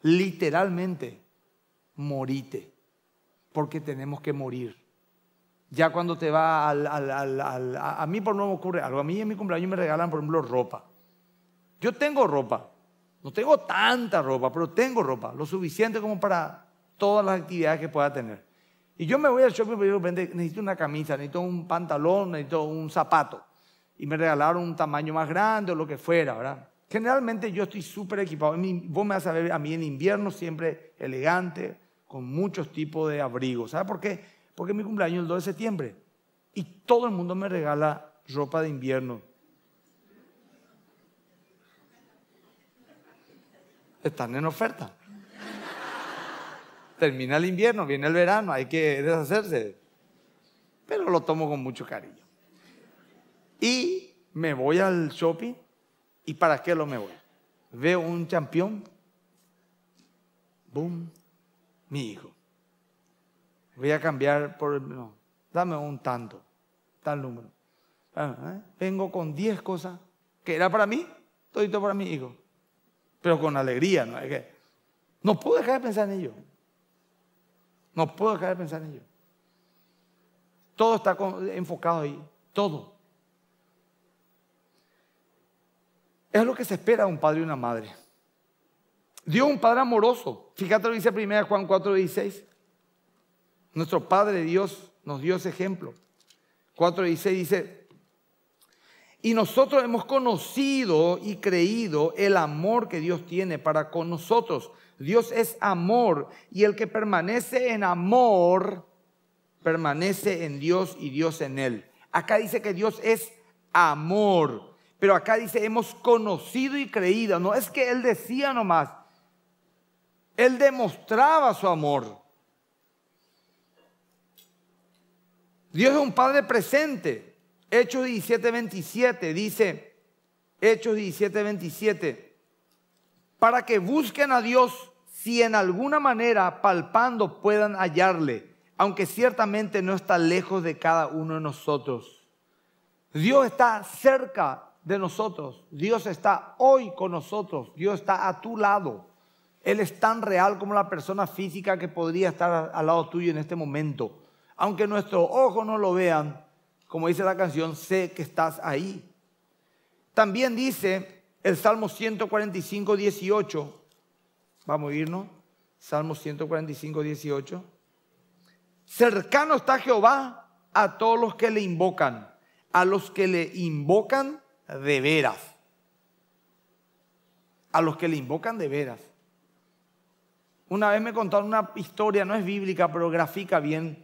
Literalmente, morite, porque tenemos que morir. Ya cuando te va al, a, mí por no ocurre algo, a mí en mi cumpleaños me regalan, por ejemplo, ropa. Yo tengo ropa. No tengo tanta ropa, pero tengo ropa, lo suficiente como para todas las actividades que pueda tener. Y yo me voy al shopping y necesito una camisa, necesito un pantalón, necesito un zapato. Y me regalaron un tamaño más grande o lo que fuera, ¿verdad? Generalmente yo estoy súper equipado. Vos me vas a ver a mí en invierno siempre elegante, con muchos tipos de abrigos. ¿Sabes por qué? Porque mi cumpleaños es el 2 de septiembre. Y todo el mundo me regala ropa de invierno están en oferta. Termina el invierno, viene el verano, hay que deshacerse. Pero lo tomo con mucho cariño. Y me voy al shopping. ¿Y para qué lo me voy? Veo un champión Boom. Mi hijo. Voy a cambiar por... No, dame un tanto. Tal número. Ah, ¿eh? Vengo con 10 cosas que era para mí, todo para mi hijo pero con alegría. No, no puedo dejar de pensar en ello. No puedo dejar de pensar en ello. Todo está enfocado ahí, todo. Es lo que se espera de un padre y una madre. Dios es un padre amoroso. Fíjate lo que dice 1 Juan 4, 16. Nuestro Padre Dios nos dio ese ejemplo. 4.16 dice, y nosotros hemos conocido y creído el amor que Dios tiene para con nosotros. Dios es amor y el que permanece en amor, permanece en Dios y Dios en él. Acá dice que Dios es amor, pero acá dice hemos conocido y creído. No es que él decía nomás, él demostraba su amor. Dios es un Padre presente. Hechos 17.27 dice, Hechos 17.27, para que busquen a Dios si en alguna manera palpando puedan hallarle, aunque ciertamente no está lejos de cada uno de nosotros. Dios está cerca de nosotros, Dios está hoy con nosotros, Dios está a tu lado. Él es tan real como la persona física que podría estar al lado tuyo en este momento. Aunque nuestro ojo no lo vean, como dice la canción, sé que estás ahí. También dice el Salmo 145, 18. Vamos a irnos. Salmo 145, 18. Cercano está Jehová a todos los que le invocan, a los que le invocan de veras. A los que le invocan de veras. Una vez me contaron una historia, no es bíblica, pero grafica bien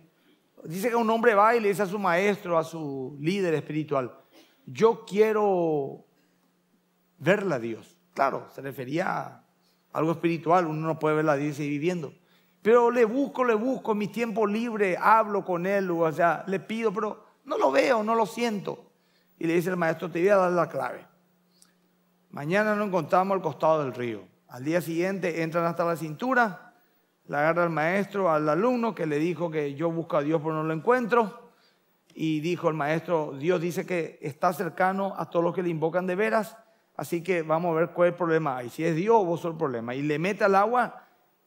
Dice que un hombre va y le dice a su maestro, a su líder espiritual, yo quiero verla Dios. Claro, se refería a algo espiritual, uno no puede verla a Dios y viviendo. Pero le busco, le busco, en mi tiempo libre hablo con él, o sea, le pido, pero no lo veo, no lo siento. Y le dice el maestro, te voy a dar la clave. Mañana nos encontramos al costado del río. Al día siguiente entran hasta la cintura, la agarra al maestro al alumno que le dijo que yo busco a Dios pero no lo encuentro. Y dijo el maestro, Dios dice que está cercano a todos los que le invocan de veras, así que vamos a ver cuál es el problema y Si es Dios, vos sos el problema. Y le mete al agua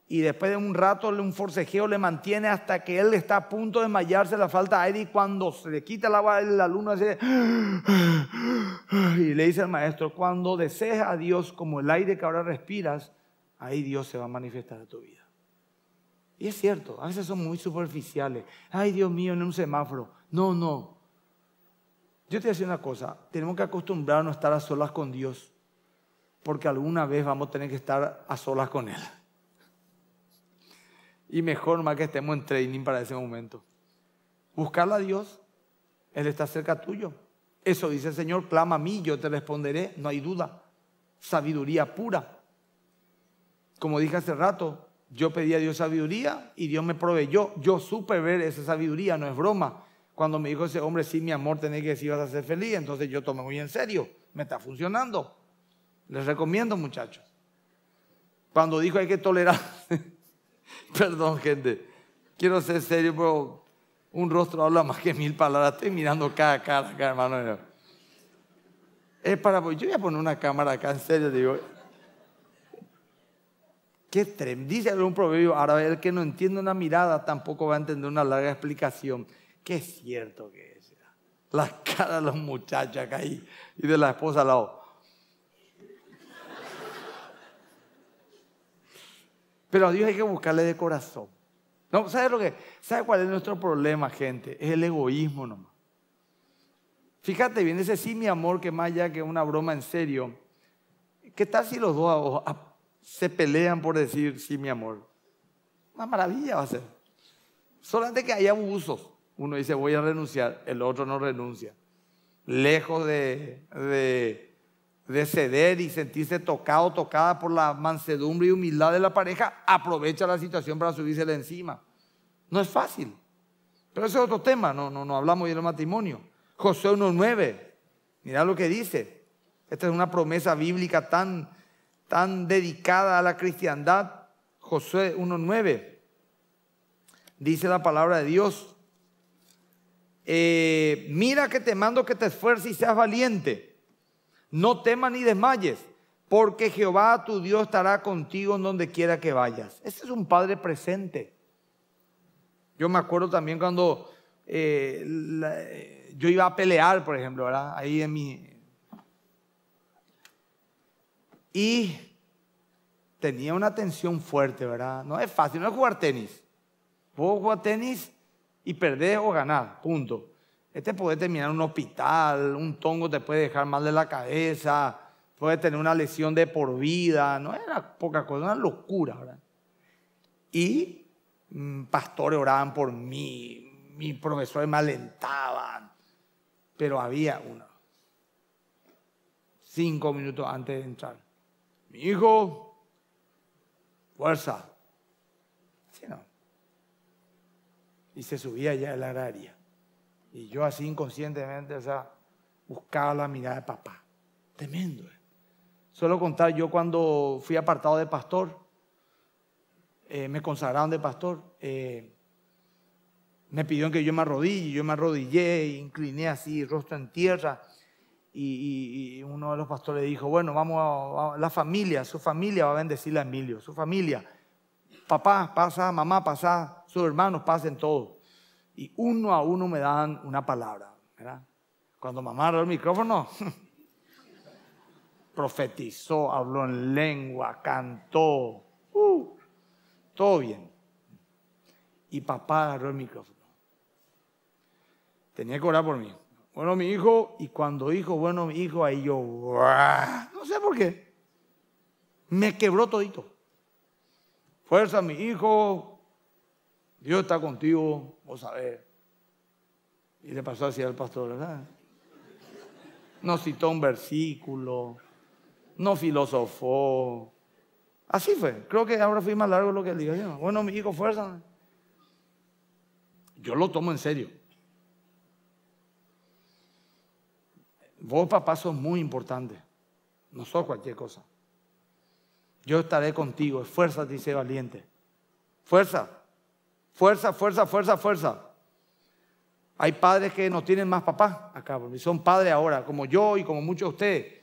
y después de un rato un forcejeo le mantiene hasta que él está a punto de desmayarse, la falta de aire y cuando se le quita el agua el alumno hace y le dice al maestro, cuando deseas a Dios como el aire que ahora respiras, ahí Dios se va a manifestar a tu vida. Y es cierto, a veces son muy superficiales. Ay, Dios mío, en un semáforo. No, no. Yo te voy a decir una cosa, tenemos que acostumbrarnos a estar a solas con Dios, porque alguna vez vamos a tener que estar a solas con Él. Y mejor más que estemos en training para ese momento. Buscarle a Dios, Él está cerca tuyo. Eso dice el Señor, clama a mí, yo te responderé, no hay duda. Sabiduría pura. Como dije hace rato, yo pedí a Dios sabiduría y Dios me proveyó. Yo supe ver esa sabiduría, no es broma. Cuando me dijo ese hombre, sí, mi amor, tenés que decir vas a ser feliz, entonces yo tomé muy en serio. Me está funcionando. Les recomiendo, muchachos. Cuando dijo hay que tolerar, perdón, gente, quiero ser serio, pero un rostro habla más que mil palabras. Estoy mirando cada cara acá, hermano. Es para, yo voy a poner una cámara acá, en serio, digo, Qué trem dice algún proverbio ahora el que no entiende una mirada tampoco va a entender una larga explicación. Qué cierto que es. Las caras de los muchachos acá ahí y de la esposa al lado. Pero a Dios hay que buscarle de corazón. No, ¿sabe lo que? ¿Sabe cuál es nuestro problema, gente? Es el egoísmo nomás. Fíjate bien, ese sí, mi amor, que más ya que una broma en serio, ¿qué tal si los dos se pelean por decir, sí, mi amor. Una maravilla va a ser. Solamente que hay abusos. Uno dice, voy a renunciar, el otro no renuncia. Lejos de, ceder y sentirse tocado, tocada por la mansedumbre y humildad de la pareja, aprovecha la situación para subírsela encima. No es fácil. Pero ese es otro tema, no, no, hablamos de del matrimonio. José 1.9, mira lo que dice. Esta es una promesa bíblica tan tan dedicada a la cristiandad, Josué 1.9, dice la palabra de Dios, eh, mira que te mando que te esfuerces y seas valiente, no temas ni desmayes, porque Jehová tu Dios estará contigo en donde quiera que vayas. Ese es un padre presente. Yo me acuerdo también cuando eh, eh, yo iba a pelear, por ejemplo, ahí en mi, y tenía una tensión fuerte, ¿verdad? No es fácil, no es jugar tenis. Puedo jugar tenis y perder o ganar, punto. Este puede terminar en un hospital, un tongo te puede dejar mal de la cabeza, puede tener una lesión de por vida, no era poca cosa, una locura, ¿verdad? Y mm, pastores oraban por mí, mis profesores me alentaban, pero había uno. Cinco minutos antes de entrar mi hijo, fuerza. si no. Y se subía ya a la área. Y yo así inconscientemente, o sea, buscaba la mirada de papá. Tremendo. ¿eh? Solo contar, yo cuando fui apartado de pastor, eh, me consagraron de pastor, eh, me pidieron que yo me arrodille, yo me arrodillé, incliné así, rostro en tierra, y, uno de los pastores dijo, bueno, vamos a, la familia, su familia va a bendecir a Emilio, su familia. Papá, pasa, mamá, pasa, sus hermanos, pasen todo. Y uno a uno me dan una palabra. ¿verdad? Cuando mamá agarró el micrófono, profetizó, habló en lengua, cantó, uh, todo bien. Y papá agarró el micrófono. Tenía que orar por mí bueno mi hijo, y cuando dijo, bueno mi hijo, ahí yo, no sé por qué, me quebró todito. Fuerza mi hijo, Dios está contigo, vos sabés. Y le pasó así al pastor, ¿verdad? No citó un versículo, no filosofó. Así fue. Creo que ahora fui más largo lo que le yo Bueno, mi hijo, fuerza. Yo lo tomo en serio. Vos, papás sos muy importante. No sos cualquier cosa. Yo estaré contigo. es y dice valiente. Fuerza. Fuerza, fuerza, fuerza, fuerza. Hay padres que no tienen más papá acá, porque son padres ahora, como yo y como muchos de ustedes.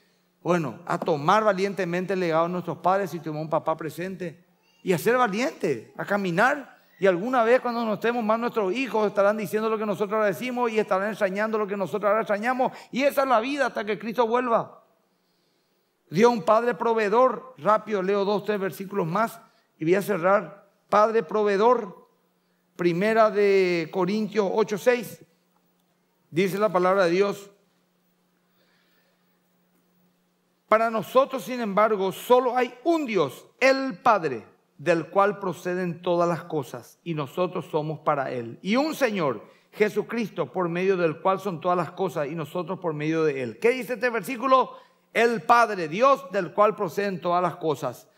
Bueno, a tomar valientemente el legado de nuestros padres y tomar un papá presente y a ser valiente, a caminar y alguna vez cuando nos estemos más nuestros hijos estarán diciendo lo que nosotros ahora decimos y estarán ensañando lo que nosotros ahora ensañamos. Y esa es la vida hasta que Cristo vuelva. Dios un Padre proveedor. Rápido, leo dos, tres versículos más y voy a cerrar. Padre proveedor. Primera de Corintios 8, 6. Dice la palabra de Dios. Para nosotros, sin embargo, solo hay un Dios, el Padre del cual proceden todas las cosas, y nosotros somos para Él. Y un Señor, Jesucristo, por medio del cual son todas las cosas, y nosotros por medio de Él. ¿Qué dice este versículo? El Padre, Dios, del cual proceden todas las cosas.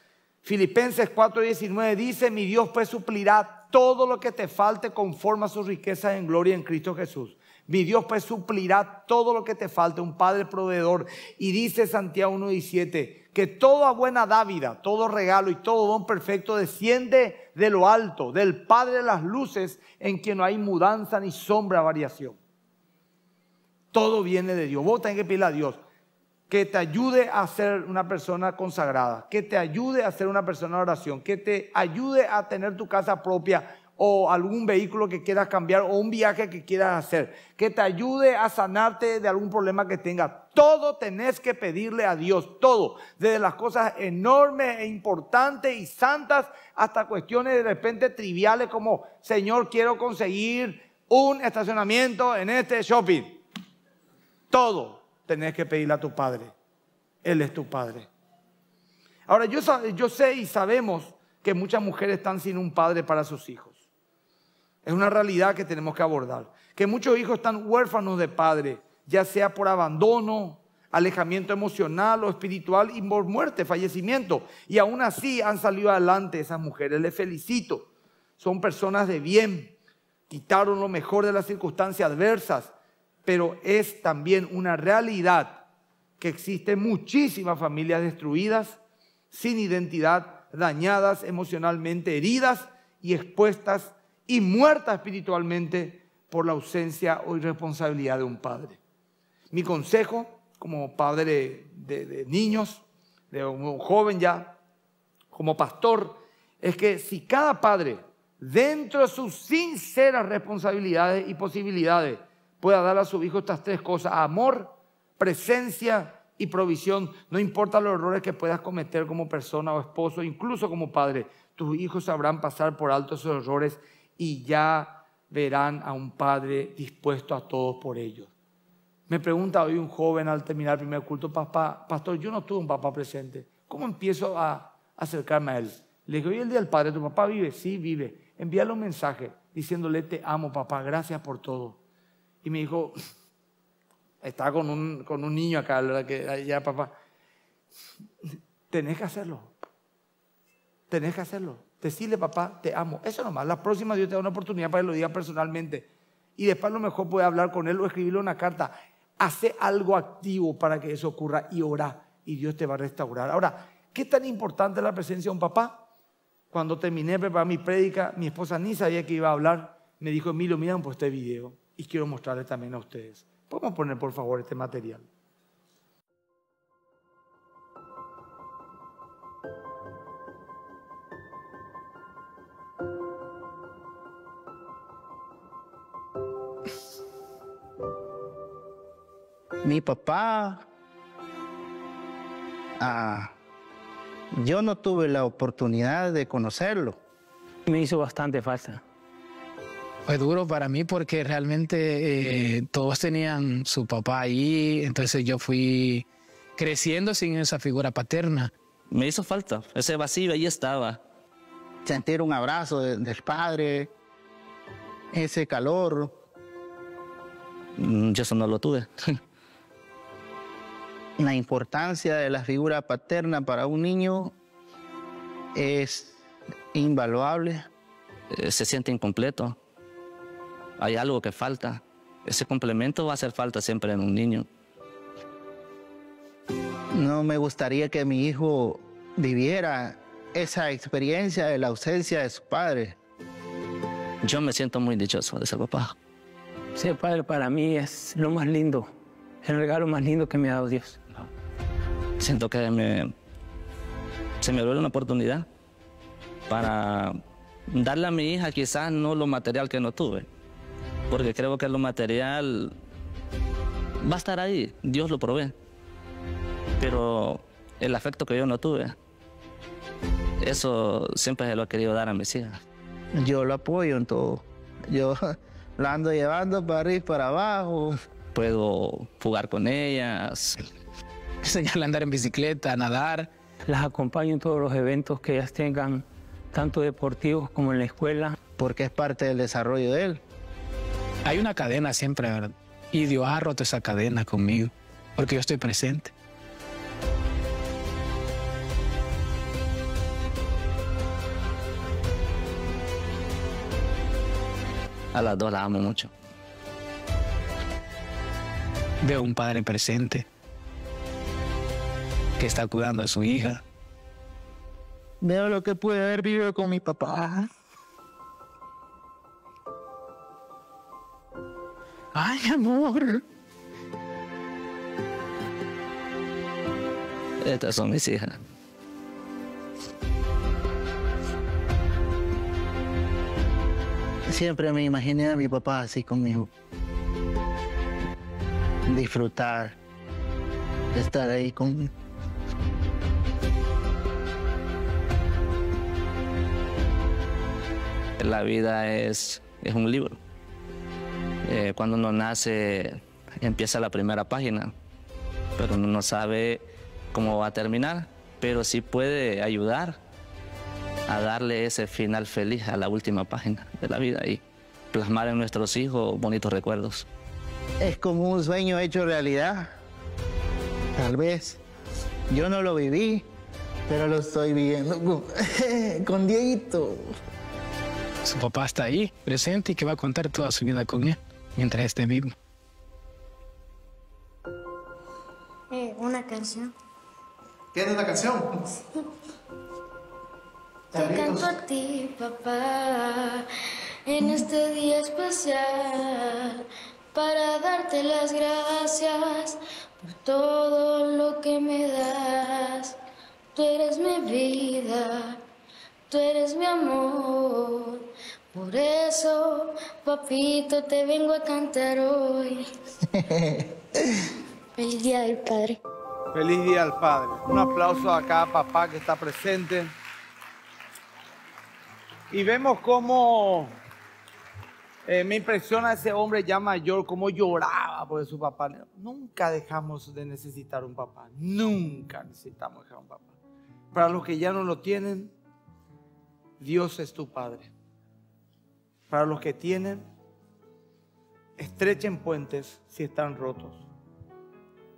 Filipenses 4:19 dice, mi Dios pues suplirá todo lo que te falte conforme a sus riquezas en gloria en Cristo Jesús. Mi Dios pues suplirá todo lo que te falte, un Padre proveedor. Y dice Santiago 1:17, que toda buena dávida, todo regalo y todo don perfecto desciende de lo alto, del Padre de las luces, en quien no hay mudanza ni sombra variación. Todo viene de Dios. Vos tenés que pedirle a Dios que te ayude a ser una persona consagrada, que te ayude a ser una persona de oración, que te ayude a tener tu casa propia, o algún vehículo que quieras cambiar o un viaje que quieras hacer, que te ayude a sanarte de algún problema que tengas. Todo tenés que pedirle a Dios, todo, desde las cosas enormes e importantes y santas hasta cuestiones de repente triviales como, Señor, quiero conseguir un estacionamiento en este shopping. Todo tenés que pedirle a tu Padre. Él es tu Padre. Ahora, yo, yo sé y sabemos que muchas mujeres están sin un padre para sus hijos. Es una realidad que tenemos que abordar. Que muchos hijos están huérfanos de padre, ya sea por abandono, alejamiento emocional o espiritual y por muerte, fallecimiento. Y aún así han salido adelante esas mujeres. Les felicito. Son personas de bien. Quitaron lo mejor de las circunstancias adversas. Pero es también una realidad que existen muchísimas familias destruidas, sin identidad, dañadas, emocionalmente heridas y expuestas y muerta espiritualmente por la ausencia o irresponsabilidad de un padre. Mi consejo como padre de, niños, de un joven ya, como pastor, es que si cada padre, dentro de sus sinceras responsabilidades y posibilidades, pueda dar a su hijo estas tres cosas, amor, presencia y provisión, no importa los errores que puedas cometer como persona o esposo, incluso como padre, tus hijos sabrán pasar por alto esos errores y ya verán a un Padre dispuesto a todos por ellos. Me pregunta hoy un joven al terminar el primer culto, papá, pastor, yo no tuve un papá presente. ¿Cómo empiezo a acercarme a él? Le digo, hoy el día del padre, ¿tu papá vive? Sí, vive. Envíale un mensaje diciéndole, te amo, papá, gracias por todo. Y me dijo, está con un, con un niño acá, ¿verdad? Que ya, papá, tenés que hacerlo. Tenés que hacerlo. Decirle, papá, te amo. Eso nomás. La próxima Dios te da una oportunidad para que lo diga personalmente. Y después a lo mejor puede hablar con él o escribirle una carta. Hace algo activo para que eso ocurra y ora. Y Dios te va a restaurar. Ahora, ¿qué tan importante es la presencia de un papá? Cuando terminé de mi prédica, mi esposa ni sabía que iba a hablar. Me dijo, Emilio, miran por este video y quiero mostrarle también a ustedes. ¿Podemos poner, por favor, este material? mi papá, ah, yo no tuve la oportunidad de conocerlo. Me hizo bastante falta. Fue duro para mí porque realmente eh, todos tenían su papá ahí, entonces yo fui creciendo sin esa figura paterna. Me hizo falta, ese vacío ahí estaba. Sentir un abrazo del padre, ese calor. Mm, yo eso no lo tuve. la importancia de la figura paterna para un niño es invaluable. Eh, se siente incompleto. Hay algo que falta. Ese complemento va a hacer falta siempre en un niño. No me gustaría que mi hijo viviera esa experiencia de la ausencia de su padre. Yo me siento muy dichoso de ser papá. Ser padre para mí es lo más lindo, el regalo más lindo que me ha dado Dios siento que me, se me abrió una oportunidad para darle a mi hija quizás no lo material que no tuve, porque creo que lo material va a estar ahí, Dios lo provee, pero el afecto que yo no tuve, eso siempre se lo he querido dar a mis hijas. Yo lo apoyo en todo, yo la ando llevando para arriba y para abajo. Puedo jugar con ellas, enseñarle a andar en bicicleta, a nadar. Las acompaño en todos los eventos que ellas tengan, tanto deportivos como en la escuela. Porque es parte del desarrollo de él. Hay una cadena siempre, ¿verdad? Y Dios ha roto esa cadena conmigo, porque yo estoy presente. A las dos las amo mucho. Veo un padre presente, que está cuidando a su hija. Veo lo que puede haber vivido con mi papá. Ay, amor. Estas son mis hijas. Siempre me imaginé a mi papá así conmigo. Disfrutar, estar ahí conmigo. la vida es, es un libro. Eh, cuando uno nace, empieza la primera página, pero no sabe cómo va a terminar, pero sí puede ayudar a darle ese final feliz a la última página de la vida y plasmar en nuestros hijos bonitos recuerdos. Es como un sueño hecho realidad, tal vez. Yo no lo viví, pero lo estoy viviendo con, con su papá está ahí, presente y que va a contar toda su vida con él mientras esté vivo. Eh, una canción. ¿Tiene una canción? Te canto a ti, papá, en este día especial, para darte las gracias por todo lo que me das. Tú eres mi vida, tú eres mi amor. Por eso, papito, te vengo a cantar hoy. Feliz Día del Padre. Feliz Día al Padre. Un aplauso a cada papá que está presente. Y vemos cómo eh, me impresiona ese hombre ya mayor, cómo lloraba por su papá. Nunca dejamos de necesitar un papá. Nunca necesitamos dejar un papá. Para los que ya no lo tienen, Dios es tu Padre. Para los que tienen, estrechen puentes si están rotos.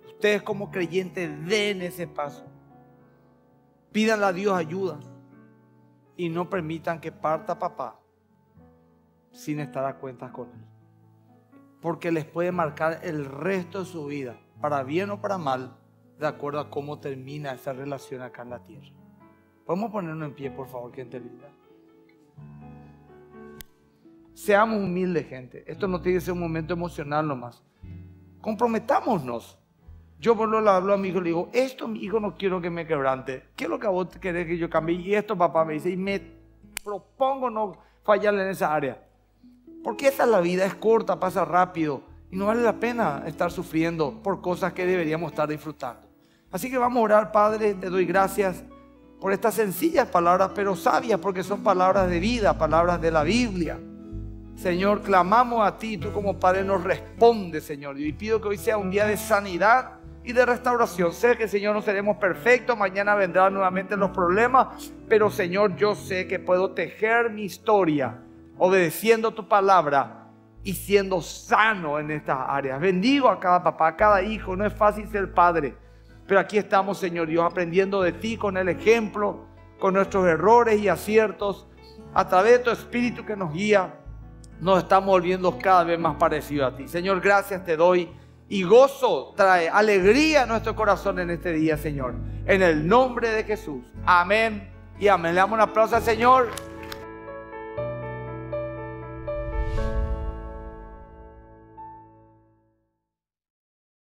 Ustedes como creyentes den ese paso. Pídanle a Dios ayuda y no permitan que parta papá sin estar a cuentas con él. Porque les puede marcar el resto de su vida, para bien o para mal, de acuerdo a cómo termina esa relación acá en la tierra. Podemos ponernos en pie, por favor, gente linda. Seamos humildes, gente. Esto no tiene que ser un momento emocional nomás. Comprometámonos. Yo por lo hablo a mi hijo, le digo, esto mi hijo no quiero que me quebrante. ¿Qué es lo que a vos querés que yo cambie? Y esto papá me dice, y me propongo no fallarle en esa área. Porque esta es la vida, es corta, pasa rápido. Y no vale la pena estar sufriendo por cosas que deberíamos estar disfrutando. Así que vamos a orar, Padre, te doy gracias por estas sencillas palabras, pero sabias, porque son palabras de vida, palabras de la Biblia. Señor, clamamos a ti, tú como Padre nos respondes, Señor. Y pido que hoy sea un día de sanidad y de restauración. Sé que, Señor, no seremos perfectos, mañana vendrán nuevamente los problemas, pero, Señor, yo sé que puedo tejer mi historia obedeciendo tu palabra y siendo sano en estas áreas. Bendigo a cada papá, a cada hijo. No es fácil ser padre, pero aquí estamos, Señor Dios, aprendiendo de ti con el ejemplo, con nuestros errores y aciertos, a través de tu espíritu que nos guía nos estamos volviendo cada vez más parecidos a ti. Señor, gracias te doy y gozo trae alegría a nuestro corazón en este día, Señor. En el nombre de Jesús. Amén y amén. Le damos un aplauso al Señor.